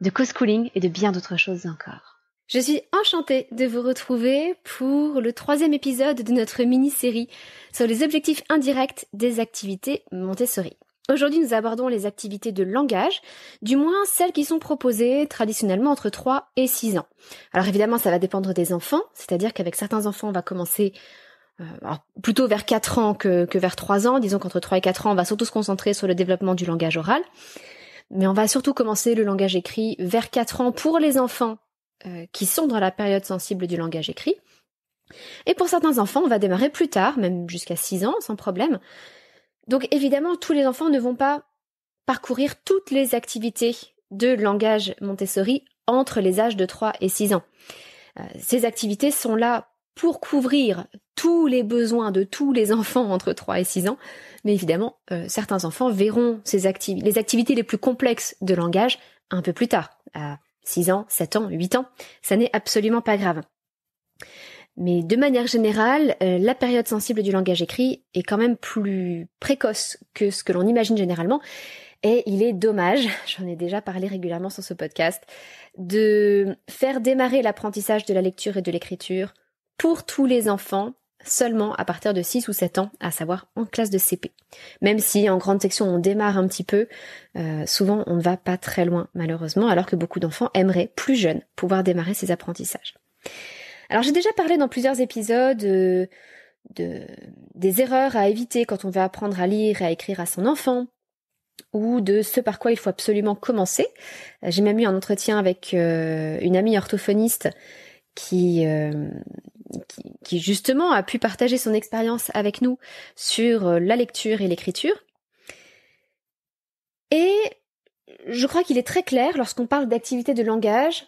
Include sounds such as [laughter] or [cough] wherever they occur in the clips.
de co-schooling et de bien d'autres choses encore. Je suis enchantée de vous retrouver pour le troisième épisode de notre mini-série sur les objectifs indirects des activités Montessori. Aujourd'hui, nous abordons les activités de langage, du moins celles qui sont proposées traditionnellement entre 3 et 6 ans. Alors évidemment, ça va dépendre des enfants, c'est-à-dire qu'avec certains enfants, on va commencer euh, plutôt vers 4 ans que, que vers 3 ans. Disons qu'entre 3 et 4 ans, on va surtout se concentrer sur le développement du langage oral. Mais on va surtout commencer le langage écrit vers 4 ans pour les enfants euh, qui sont dans la période sensible du langage écrit. Et pour certains enfants, on va démarrer plus tard, même jusqu'à 6 ans, sans problème. Donc évidemment, tous les enfants ne vont pas parcourir toutes les activités de langage Montessori entre les âges de 3 et 6 ans. Euh, ces activités sont là pour couvrir tous les besoins de tous les enfants entre 3 et 6 ans. Mais évidemment, euh, certains enfants verront les activités les plus complexes de langage un peu plus tard, à 6 ans, 7 ans, 8 ans. Ça n'est absolument pas grave. Mais de manière générale, euh, la période sensible du langage écrit est quand même plus précoce que ce que l'on imagine généralement. Et il est dommage, [laughs] j'en ai déjà parlé régulièrement sur ce podcast, de faire démarrer l'apprentissage de la lecture et de l'écriture pour tous les enfants seulement à partir de 6 ou 7 ans, à savoir en classe de CP. Même si en grande section on démarre un petit peu, euh, souvent on ne va pas très loin malheureusement, alors que beaucoup d'enfants aimeraient plus jeunes pouvoir démarrer ces apprentissages. Alors j'ai déjà parlé dans plusieurs épisodes euh, de, des erreurs à éviter quand on veut apprendre à lire et à écrire à son enfant, ou de ce par quoi il faut absolument commencer. J'ai même eu un entretien avec euh, une amie orthophoniste qui, qui, justement a pu partager son expérience avec nous sur euh, la lecture et l'écriture. Et je crois qu'il est très clair lorsqu'on parle d'activité de langage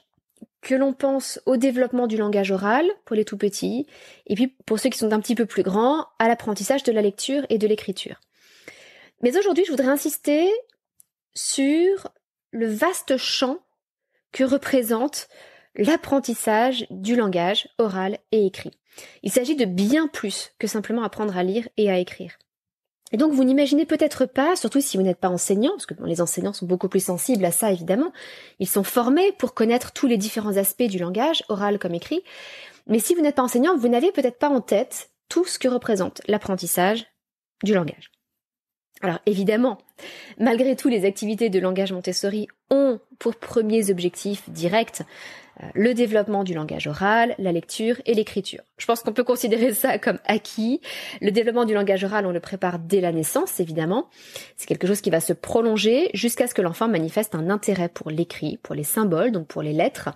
que l'on pense au développement du langage oral pour les tout petits, et puis pour ceux qui sont un petit peu plus grands, à l'apprentissage de la lecture et de l'écriture. Mais aujourd'hui, je voudrais insister sur le vaste champ que représente l'apprentissage du langage oral et écrit. Il s'agit de bien plus que simplement apprendre à lire et à écrire. Et donc vous n'imaginez peut-être pas, surtout si vous n'êtes pas enseignant, parce que les enseignants sont beaucoup plus sensibles à ça évidemment, ils sont formés pour connaître tous les différents aspects du langage, oral comme écrit, mais si vous n'êtes pas enseignant, vous n'avez peut-être pas en tête tout ce que représente l'apprentissage du langage. Alors évidemment, malgré tout, les activités de langage Montessori ont pour premiers objectifs directs euh, le développement du langage oral, la lecture et l'écriture. Je pense qu'on peut considérer ça comme acquis. Le développement du langage oral, on le prépare dès la naissance, évidemment. C'est quelque chose qui va se prolonger jusqu'à ce que l'enfant manifeste un intérêt pour l'écrit, pour les symboles, donc pour les lettres,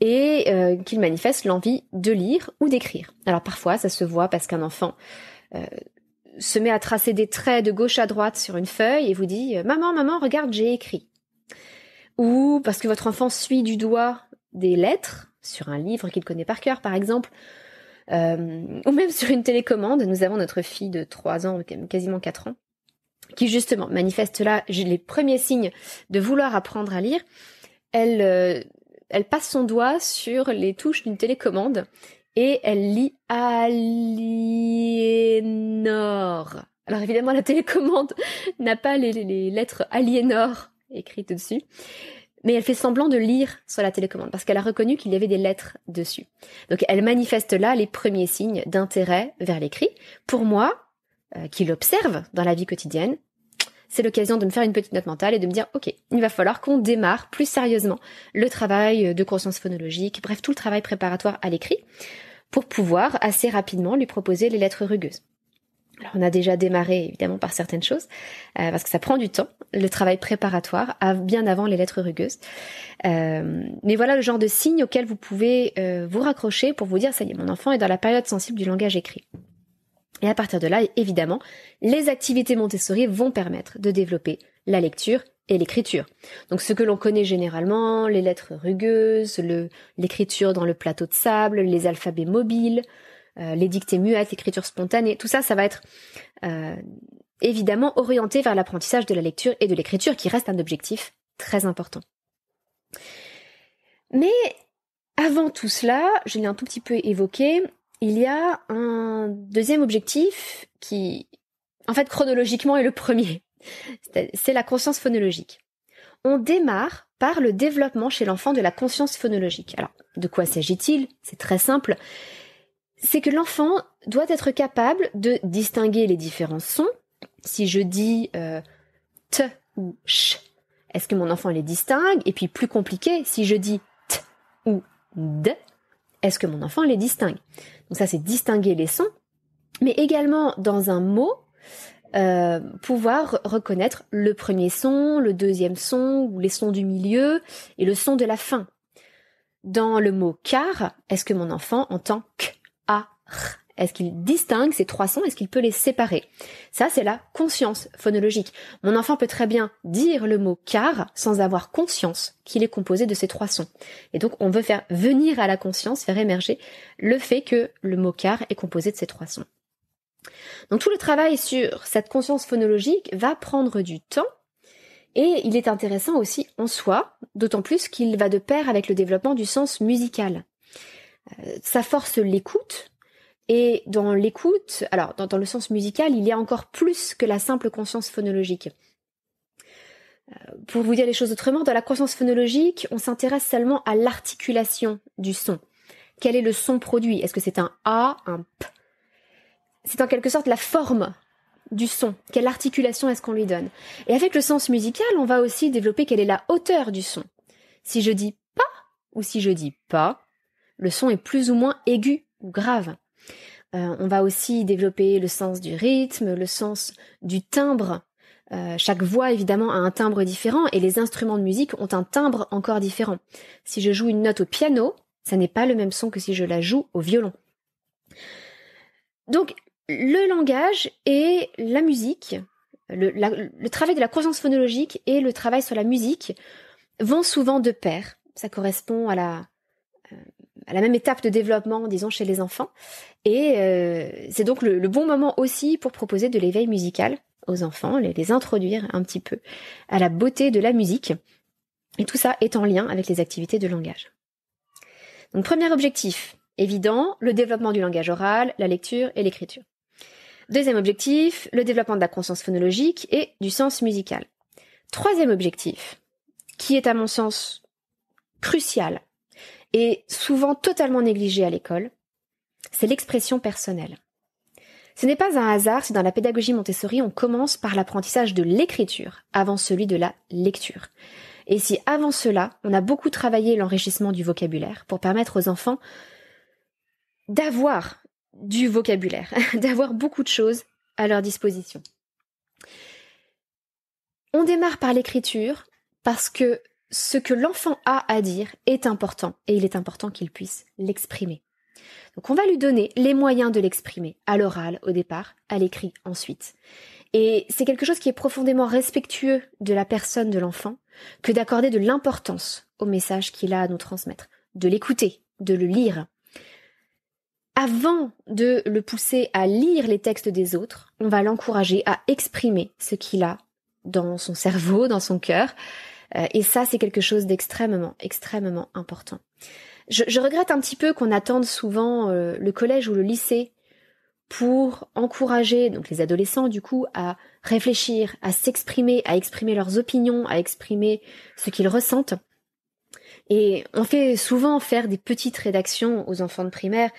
et euh, qu'il manifeste l'envie de lire ou d'écrire. Alors parfois, ça se voit parce qu'un enfant... Euh, se met à tracer des traits de gauche à droite sur une feuille et vous dit ⁇ Maman, maman, regarde, j'ai écrit ⁇ ou parce que votre enfant suit du doigt des lettres sur un livre qu'il connaît par cœur, par exemple, euh, ou même sur une télécommande. Nous avons notre fille de 3 ans, quasiment 4 ans, qui justement manifeste là les premiers signes de vouloir apprendre à lire. Euh, elle, passe son doigt sur les touches d'une télécommande et elle lit Aliénor. Alors évidemment, la télécommande [laughs] n'a pas les, les lettres Aliénor écrites dessus mais elle fait semblant de lire sur la télécommande parce qu'elle a reconnu qu'il y avait des lettres dessus. Donc elle manifeste là les premiers signes d'intérêt vers l'écrit. Pour moi, euh, qui l'observe dans la vie quotidienne, c'est l'occasion de me faire une petite note mentale et de me dire, OK, il va falloir qu'on démarre plus sérieusement le travail de conscience phonologique, bref, tout le travail préparatoire à l'écrit, pour pouvoir assez rapidement lui proposer les lettres rugueuses. Alors, on a déjà démarré évidemment par certaines choses euh, parce que ça prend du temps, le travail préparatoire à, bien avant les lettres rugueuses. Euh, mais voilà le genre de signe auquel vous pouvez euh, vous raccrocher pour vous dire ça y est, mon enfant est dans la période sensible du langage écrit. Et à partir de là, évidemment, les activités Montessori vont permettre de développer la lecture et l'écriture. Donc ce que l'on connaît généralement, les lettres rugueuses, l'écriture dans le plateau de sable, les alphabets mobiles, euh, les dictées muettes, l'écriture spontanée, tout ça, ça va être euh, évidemment orienté vers l'apprentissage de la lecture et de l'écriture, qui reste un objectif très important. Mais avant tout cela, je l'ai un tout petit peu évoqué, il y a un deuxième objectif qui, en fait, chronologiquement est le premier. C'est la conscience phonologique. On démarre par le développement chez l'enfant de la conscience phonologique. Alors, de quoi s'agit-il C'est très simple c'est que l'enfant doit être capable de distinguer les différents sons. Si je dis euh, t ou ch, est-ce que mon enfant les distingue Et puis plus compliqué, si je dis t ou d, est-ce que mon enfant les distingue Donc ça c'est distinguer les sons, mais également dans un mot, euh, pouvoir reconnaître le premier son, le deuxième son, ou les sons du milieu, et le son de la fin. Dans le mot car, est-ce que mon enfant entend k est-ce qu'il distingue ces trois sons Est-ce qu'il peut les séparer Ça, c'est la conscience phonologique. Mon enfant peut très bien dire le mot car sans avoir conscience qu'il est composé de ces trois sons. Et donc, on veut faire venir à la conscience, faire émerger le fait que le mot car est composé de ces trois sons. Donc, tout le travail sur cette conscience phonologique va prendre du temps. Et il est intéressant aussi en soi, d'autant plus qu'il va de pair avec le développement du sens musical. Euh, sa ça force l'écoute, et dans l'écoute, alors dans, le sens musical, il y a encore plus que la simple conscience phonologique. Euh, pour vous dire les choses autrement, dans la conscience phonologique, on s'intéresse seulement à l'articulation du son. Quel est le son produit Est-ce que c'est un A, un P C'est en quelque sorte la forme du son. Quelle articulation est-ce qu'on lui donne Et avec le sens musical, on va aussi développer quelle est la hauteur du son. Si je dis pas ou si je dis pas, le son est plus ou moins aigu ou grave. Euh, on va aussi développer le sens du rythme, le sens du timbre. Euh, chaque voix évidemment a un timbre différent et les instruments de musique ont un timbre encore différent. Si je joue une note au piano, ça n'est pas le même son que si je la joue au violon. Donc le langage et la musique, le, le travail de la conscience phonologique et le travail sur la musique vont souvent de pair. Ça correspond à la à la même étape de développement, disons, chez les enfants. Et euh, c'est donc le, bon moment aussi pour proposer de l'éveil musical aux enfants, les, les, introduire un petit peu à la beauté de la musique. Et tout ça est en lien avec les activités de langage. Donc premier objectif, évident, le développement du langage oral, la lecture et l'écriture. Deuxième objectif, le développement de la conscience phonologique et du sens musical. Troisième objectif, qui est à mon sens crucial et souvent totalement négligé à l'école, c'est l'expression personnelle. Ce n'est pas un hasard si dans la pédagogie Montessori on commence par l'apprentissage de l'écriture avant celui de la lecture. Et si avant cela on a beaucoup travaillé l'enrichissement du vocabulaire pour permettre aux enfants d'avoir du vocabulaire, [laughs] d'avoir beaucoup de choses à leur disposition. On démarre par l'écriture parce que ce que l'enfant a à dire est important et il est important qu'il puisse l'exprimer. Donc on va lui donner les moyens de l'exprimer, à l'oral au départ, à l'écrit ensuite. Et c'est quelque chose qui est profondément respectueux de la personne de l'enfant que d'accorder de l'importance au message qu'il a à nous transmettre, de l'écouter, de le lire. Avant de le pousser à lire les textes des autres, on va l'encourager à exprimer ce qu'il a dans son cerveau, dans son cœur, euh, et ça, c'est quelque chose d'extrêmement, extrêmement important. Je, regrette un petit peu qu'on attende souvent euh, le collège ou le lycée pour encourager donc les adolescents du coup à réfléchir, à s'exprimer, à exprimer leurs opinions, à exprimer ce qu'ils ressentent. Et on fait souvent faire des petites rédactions aux enfants de primaire,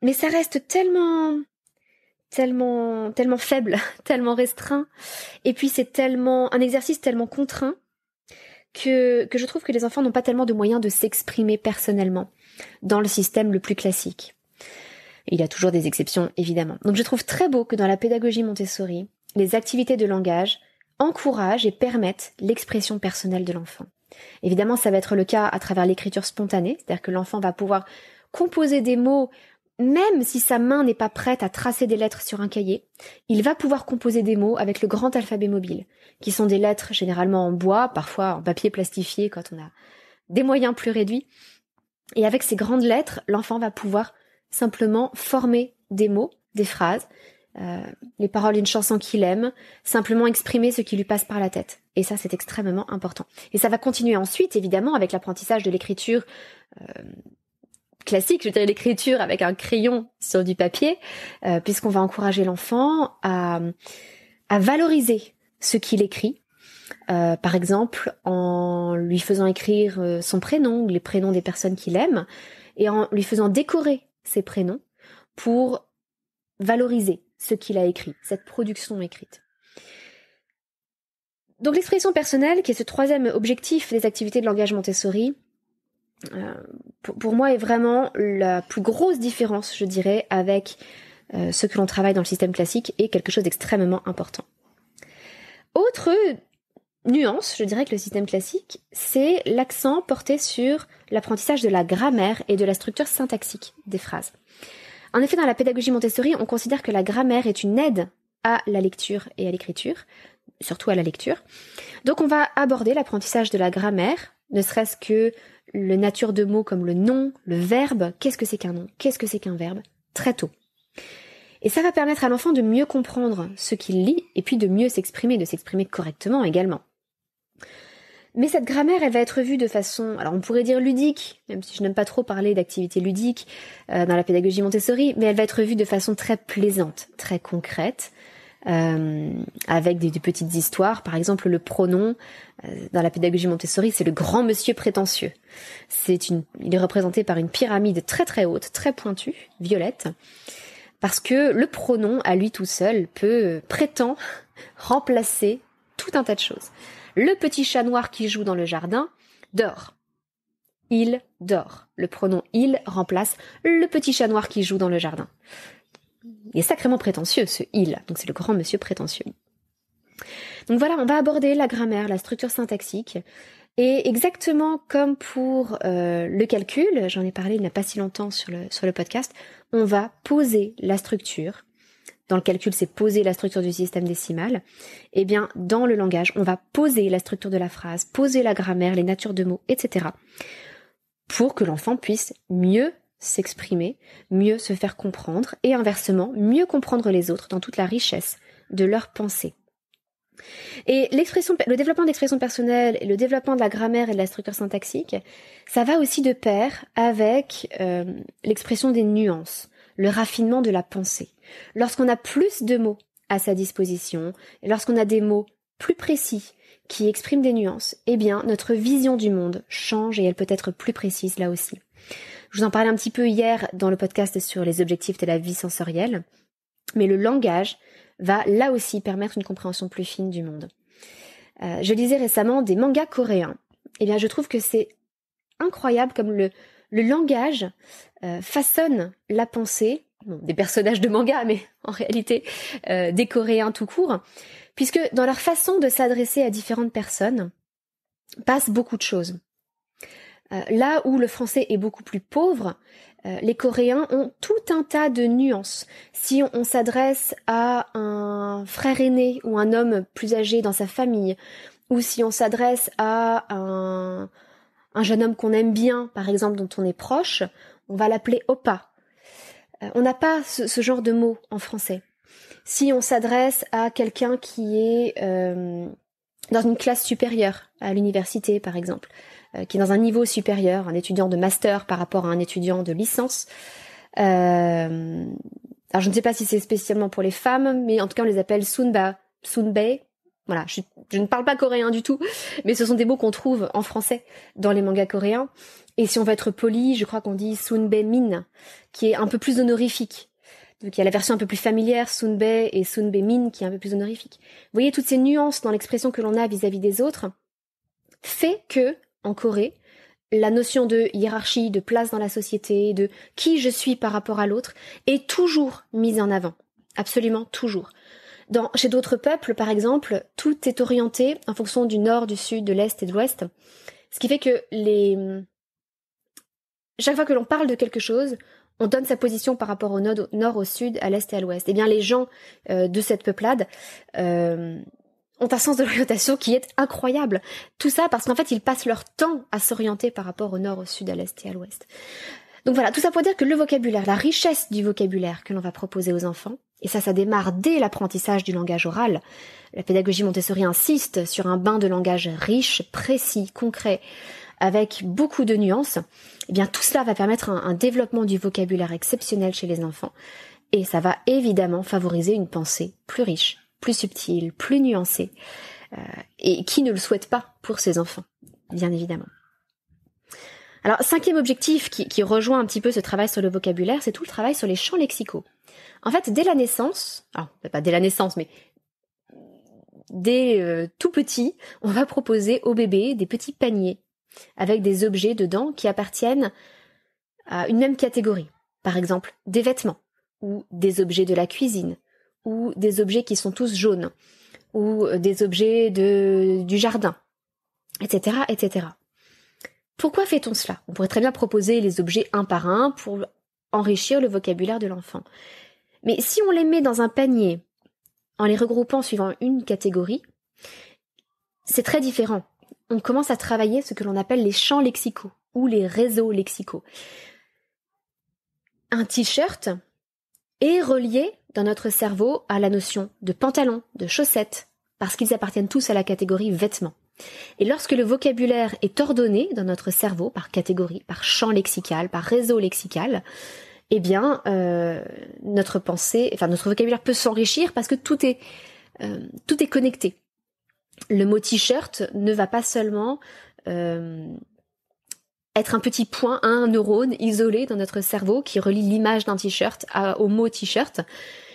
mais ça reste tellement tellement tellement faible, [laughs] tellement restreint et puis c'est tellement un exercice tellement contraint que, je trouve que les enfants n'ont pas tellement de moyens de s'exprimer personnellement dans le système le plus classique. Il y a toujours des exceptions, évidemment. Donc je trouve très beau que dans la pédagogie Montessori, les activités de langage encouragent et permettent l'expression personnelle de l'enfant. Évidemment, ça va être le cas à travers l'écriture spontanée, c'est-à-dire que l'enfant va pouvoir composer des mots même si sa main n'est pas prête à tracer des lettres sur un cahier, il va pouvoir composer des mots avec le grand alphabet mobile qui sont des lettres généralement en bois, parfois en papier plastifié quand on a des moyens plus réduits. Et avec ces grandes lettres, l'enfant va pouvoir simplement former des mots, des phrases, euh, les paroles d'une chanson qu'il aime, simplement exprimer ce qui lui passe par la tête. Et ça, c'est extrêmement important. Et ça va continuer ensuite, évidemment, avec l'apprentissage de l'écriture euh, classique, je dirais l'écriture avec un crayon sur du papier, euh, puisqu'on va encourager l'enfant à, à valoriser ce qu'il écrit. Euh, par exemple, en lui faisant écrire euh, son prénom, les prénoms des personnes qu'il aime, et en lui faisant décorer ses prénoms pour valoriser ce qu'il a écrit, cette production écrite. Donc l'expression personnelle, qui est ce troisième objectif des activités de langage Montessori, euh, pour, moi est vraiment la plus grosse différence, je dirais, avec ce que l'on travaille dans le système classique et quelque chose d'extrêmement important. Autre nuance, je dirais que le système classique, c'est l'accent porté sur l'apprentissage de la grammaire et de la structure syntaxique des phrases. En effet, dans la pédagogie Montessori, on considère que la grammaire est une aide à la lecture et à l'écriture, surtout à la lecture. Donc on va aborder l'apprentissage de la grammaire, ne serait-ce que le nature de mots comme le nom, le verbe, qu'est-ce que c'est qu'un nom, qu'est-ce que c'est qu'un verbe, très tôt. Et ça va permettre à l'enfant de mieux comprendre ce qu'il lit et puis de mieux s'exprimer, de s'exprimer correctement également. Mais cette grammaire, elle va être vue de façon, alors on pourrait dire ludique, même si je n'aime pas trop parler d'activité ludique euh, dans la pédagogie Montessori, mais elle va être vue de façon très plaisante, très concrète, euh, avec des, petites histoires. Par exemple, le pronom euh, dans la pédagogie Montessori, c'est le grand monsieur prétentieux. C'est une, il est représenté par une pyramide très très haute, très pointue, violette. Parce que le pronom à lui tout seul peut, euh, prétend, [laughs] remplacer tout un tas de choses. Le petit chat noir qui joue dans le jardin dort. Il dort. Le pronom il remplace le petit chat noir qui joue dans le jardin. Il est sacrément prétentieux, ce il. Donc c'est le grand monsieur prétentieux. Donc voilà, on va aborder la grammaire, la structure syntaxique, et exactement comme pour euh, le calcul, j'en ai parlé il n'y a pas si longtemps sur le, sur le podcast, on va poser la structure. Dans le calcul, c'est poser la structure du système décimal. Eh bien, dans le langage, on va poser la structure de la phrase, poser la grammaire, les natures de mots, etc. Pour que l'enfant puisse mieux s'exprimer, mieux se faire comprendre et inversement, mieux comprendre les autres dans toute la richesse de leurs pensées. Et l'expression, le développement d'expression personnelle et le développement de la grammaire et de la structure syntaxique, ça va aussi de pair avec euh, l'expression des nuances, le raffinement de la pensée. Lorsqu'on a plus de mots à sa disposition, lorsqu'on a des mots plus précis qui expriment des nuances, eh bien notre vision du monde change et elle peut être plus précise là aussi. Je vous en parlais un petit peu hier dans le podcast sur les objectifs de la vie sensorielle, mais le langage va là aussi permettre une compréhension plus fine du monde. Euh, je lisais récemment des mangas coréens. Eh bien, je trouve que c'est incroyable comme le, le langage euh, façonne la pensée des personnages de manga, [laughs] mais en réalité euh, des Coréens tout court, puisque dans leur façon de s'adresser à différentes personnes passe beaucoup de choses. là où le français est beaucoup plus pauvre, euh, les Coréens ont tout un tas de nuances. Si on, s'adresse à un frère aîné ou un homme plus âgé dans sa famille, ou si on s'adresse à un, jeune homme qu'on aime bien, par exemple, dont on est proche, on va l'appeler opa. Euh, on n'a pas ce, genre de mot en français. Si on s'adresse à quelqu'un qui est euh, dans une classe supérieure, à l'université par exemple, euh, qui est dans un niveau supérieur, un étudiant de master par rapport à un étudiant de licence. Euh, alors je ne sais pas si c'est spécialement pour les femmes, mais en tout cas on les appelle sunba, sunbei. Voilà, je, ne parle pas coréen du tout, [laughs] mais ce sont des mots qu'on trouve en français dans les mangas coréens. Et si on veut être poli, je crois qu'on dit sunbei min, qui est un peu plus honorifique. Donc il y a la version un peu plus familière, sunbei et sunbei min, qui est un peu plus honorifique. Vous voyez toutes ces nuances dans l'expression que l'on a vis à -vis des autres fait que en Corée, la notion de hiérarchie, de place dans la société, de qui je suis par rapport à l'autre, est toujours mise en avant. Absolument toujours. Dans, chez d'autres peuples, par exemple, tout est orienté en fonction du nord, du sud, de l'est et de l'ouest. Ce qui fait que les... Chaque fois que l'on parle de quelque chose, on donne sa position par rapport au nord, au, sud, à l'est et à l'ouest. Eh bien, les gens euh, de cette peuplade euh, ont un sens de l'orientation qui est incroyable. Tout ça parce qu'en fait, ils passent leur temps à s'orienter par rapport au nord, au sud, à l'est et à l'ouest. Donc voilà, tout ça pour dire que le vocabulaire, la richesse du vocabulaire que l'on va proposer aux enfants, et ça, ça démarre dès l'apprentissage du langage oral. La pédagogie Montessori insiste sur un bain de langage riche, précis, concret, avec beaucoup de nuances. Eh bien, tout cela va permettre un développement du vocabulaire exceptionnel chez les enfants, et ça va évidemment favoriser une pensée plus riche plus subtil, plus nuancé, euh, et qui ne le souhaite pas pour ses enfants, bien évidemment. Alors, cinquième objectif qui, rejoint un petit peu ce travail sur le vocabulaire, c'est tout le travail sur les champs lexicaux. En fait, dès la naissance, alors pas dès la naissance, mais dès euh, tout petit, on va proposer au bébé des petits paniers avec des objets dedans qui appartiennent à une même catégorie. Par exemple, des vêtements ou des objets de la cuisine ou des objets qui sont tous jaunes ou euh, des objets de, du jardin, etc., etc. Pourquoi fait-on cela On pourrait très bien proposer les objets un par un pour enrichir le vocabulaire de l'enfant. Mais si on les met dans un panier, en les regroupant suivant une catégorie, c'est très différent. On commence à travailler ce que l'on appelle les champs lexicaux ou les réseaux lexicaux. Un t-shirt, est relié dans notre cerveau à la notion de pantalon, de chaussettes, parce qu'ils appartiennent tous à la catégorie vêtements. Et lorsque le vocabulaire est ordonné dans notre cerveau par catégorie, par champ lexical, par réseau lexical, eh bien, euh, notre pensée, enfin notre vocabulaire peut s'enrichir parce que tout est euh, tout est connecté. Le mot t-shirt ne va pas seulement euh, être un petit point, un neurone isolé dans notre cerveau qui relie l'image d'un t-shirt au mot t-shirt.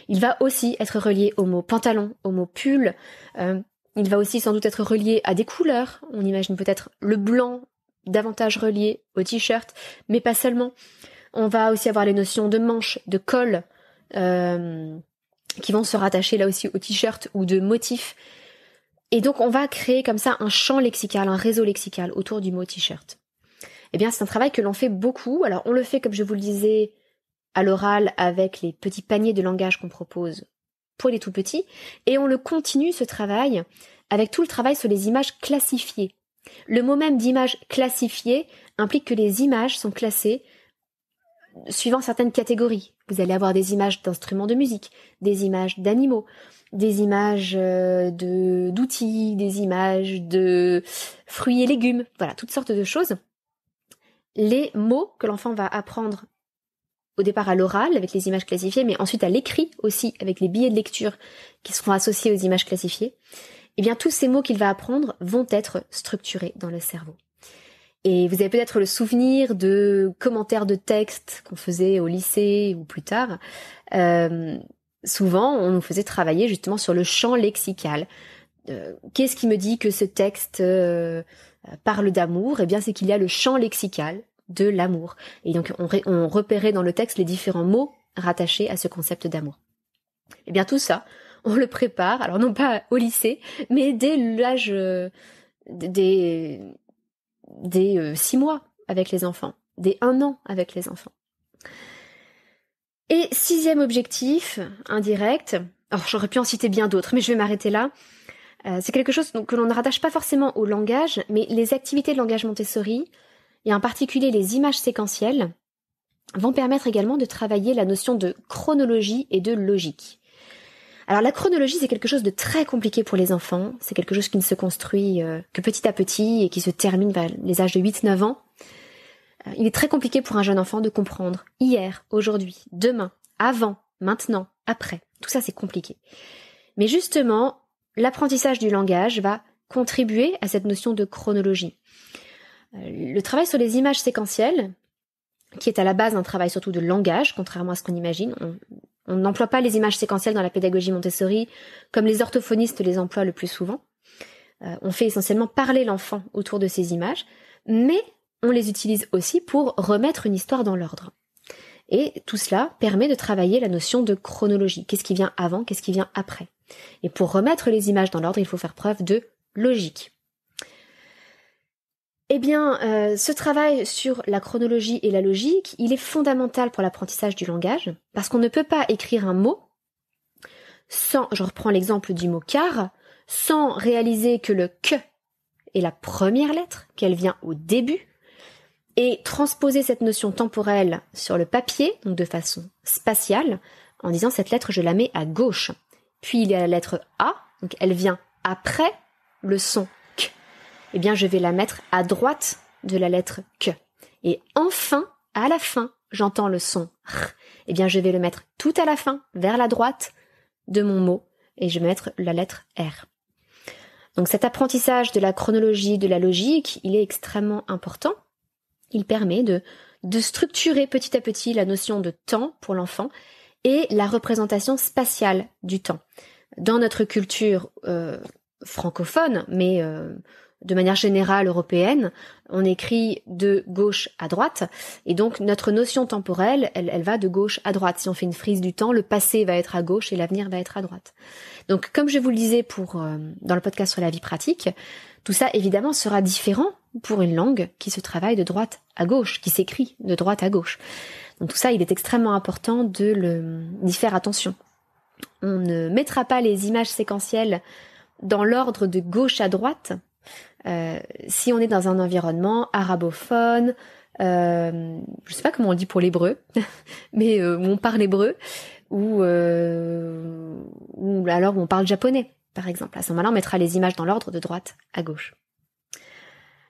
Il va aussi être relié au mot pantalon, au mot pull. Euh, il va aussi sans doute être relié à des couleurs. On imagine peut-être le blanc davantage relié au t-shirt, mais pas seulement. On va aussi avoir les notions de manches, de col, euh, qui vont se rattacher là aussi au t-shirt ou de motifs. Et donc on va créer comme ça un champ lexical, un réseau lexical autour du mot t-shirt. Eh bien c'est un travail que l'on fait beaucoup. Alors on le fait, comme je vous le disais, à l'oral avec les petits paniers de langage qu'on propose pour les tout petits, et on le continue ce travail avec tout le travail sur les images classifiées. Le mot même d'image classifiée implique que les images sont classées suivant certaines catégories. Vous allez avoir des images d'instruments de musique, des images d'animaux, des images euh, de d'outils, des images de fruits et légumes, voilà, toutes sortes de choses les mots que l'enfant va apprendre au départ à l'oral avec les images classifiées, mais ensuite à l'écrit aussi avec les billets de lecture qui seront associés aux images classifiées, eh bien tous ces mots qu'il va apprendre vont être structurés dans le cerveau. Et vous avez peut-être le souvenir de commentaires de textes qu'on faisait au lycée ou plus tard. Euh, souvent, on nous faisait travailler justement sur le champ lexical. Euh, qu'est-ce qui me dit que ce texte euh, euh, parle d'amour, et eh bien c'est qu'il y a le champ lexical de l'amour. Et donc on, repérait dans le texte les différents mots rattachés à ce concept d'amour. Et eh bien tout ça, on le prépare, alors non pas au lycée, mais dès l'âge euh, des des euh, six mois avec les enfants, des un an avec les enfants. Et sixième objectif, indirect, alors j'aurais pu en citer bien d'autres, mais je vais m'arrêter là. Euh, c'est quelque chose que l'on ne rattache pas forcément au langage, mais les activités de langage Montessori, et en particulier les images séquentielles, vont permettre également de travailler la notion de chronologie et de logique. Alors la chronologie, c'est quelque chose de très compliqué pour les enfants, c'est quelque chose qui ne se construit euh, que petit à petit et qui se termine vers les âges de 8-9 ans. Euh, il est très compliqué pour un jeune enfant de comprendre hier, aujourd'hui, demain, avant, maintenant, après. Tout ça, c'est compliqué. Mais justement, l'apprentissage du langage va contribuer à cette notion de chronologie. Euh, le travail sur les images séquentielles, qui est à la base un travail surtout de langage, contrairement à ce qu'on imagine, on, n'emploie pas les images séquentielles dans la pédagogie Montessori comme les orthophonistes les emploient le plus souvent. Euh, on fait essentiellement parler l'enfant autour de ces images, mais on les utilise aussi pour remettre une histoire dans l'ordre. Et tout cela permet de travailler la notion de chronologie. Qu'est-ce qui vient avant, qu'est-ce qui vient après. Et pour remettre les images dans l'ordre, il faut faire preuve de logique. Eh bien, euh, ce travail sur la chronologie et la logique, il est fondamental pour l'apprentissage du langage, parce qu'on ne peut pas écrire un mot sans, je reprends l'exemple du mot car, sans réaliser que le que est la première lettre, qu'elle vient au début, et transposer cette notion temporelle sur le papier, donc de façon spatiale, en disant cette lettre, je la mets à gauche. Puis il y a la lettre A, donc elle vient après le son K. Eh bien, je vais la mettre à droite de la lettre K. Et enfin, à la fin, j'entends le son R. Eh bien, je vais le mettre tout à la fin, vers la droite de mon mot, et je vais mettre la lettre R. Donc cet apprentissage de la chronologie, de la logique, il est extrêmement important il permet de, de structurer petit à petit la notion de temps pour l'enfant et la représentation spatiale du temps. Dans notre culture euh, francophone, mais euh, de manière générale européenne, on écrit de gauche à droite, et donc notre notion temporelle, elle, va de gauche à droite. Si on fait une frise du temps, le passé va être à gauche et l'avenir va être à droite. Donc, comme je vous le disais pour euh, dans le podcast sur la vie pratique, tout ça évidemment sera différent pour une langue qui se travaille de droite à gauche, qui s'écrit de droite à gauche. Donc tout ça, il est extrêmement important de le, d'y faire attention. On ne mettra pas les images séquentielles dans l'ordre de gauche à droite euh, si on est dans un environnement arabophone, euh, je sais pas comment on dit pour l'hébreu, [laughs] mais euh, où on parle hébreu, ou, euh, ou alors on parle japonais, par exemple. À ce moment-là, on mettra les images dans l'ordre de droite à gauche.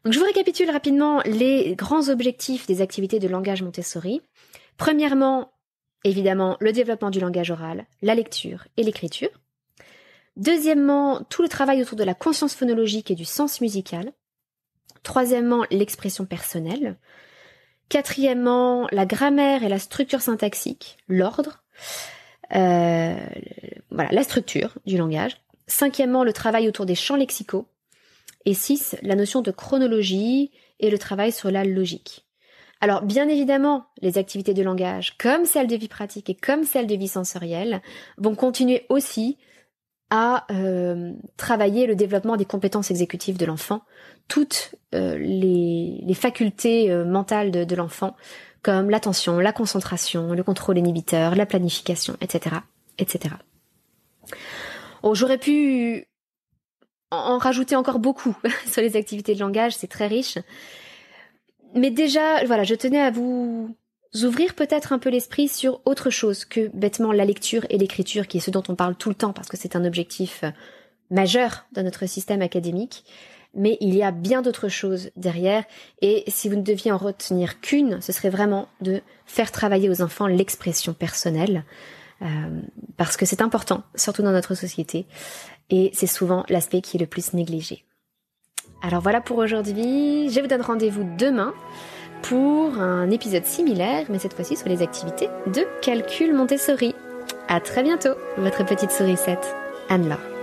Donc je vous récapitule rapidement les grands objectifs des activités de langage Montessori. Premièrement, évidemment, le développement du langage oral, la lecture et l'écriture. Deuxièmement, tout le travail autour de la conscience phonologique et du sens musical. Troisièmement, l'expression personnelle. Quatrièmement, la grammaire et la structure syntaxique, l'ordre. Euh, voilà, la structure du langage. Cinquièmement, le travail autour des champs lexicaux et 6, la notion de chronologie et le travail sur la logique. Alors bien évidemment, les activités de langage, comme celles de vie pratique et comme celles de vie sensorielle, vont continuer aussi à euh, travailler le développement des compétences exécutives de l'enfant, toutes euh, les, facultés euh, mentales de, de l'enfant, comme l'attention, la concentration, le contrôle inhibiteur, la planification, etc. etc. Oh, J'aurais pu en rajouter encore beaucoup [laughs] sur les activités de langage, c'est très riche. Mais déjà, voilà, je tenais à vous ouvrir peut-être un peu l'esprit sur autre chose que bêtement la lecture et l'écriture, qui est ce dont on parle tout le temps parce que c'est un objectif euh, majeur dans notre système académique. Mais il y a bien d'autres choses derrière, et si vous ne deviez en retenir qu'une, ce serait vraiment de faire travailler aux enfants l'expression personnelle, euh, parce que c'est important, surtout dans notre société et c'est souvent l'aspect qui est le plus négligé. Alors voilà pour aujourd'hui, je vous donne rendez-vous demain pour un épisode similaire, mais cette fois-ci sur les activités de calcul Montessori. À très bientôt, votre petite sourisette, Anne-Laure.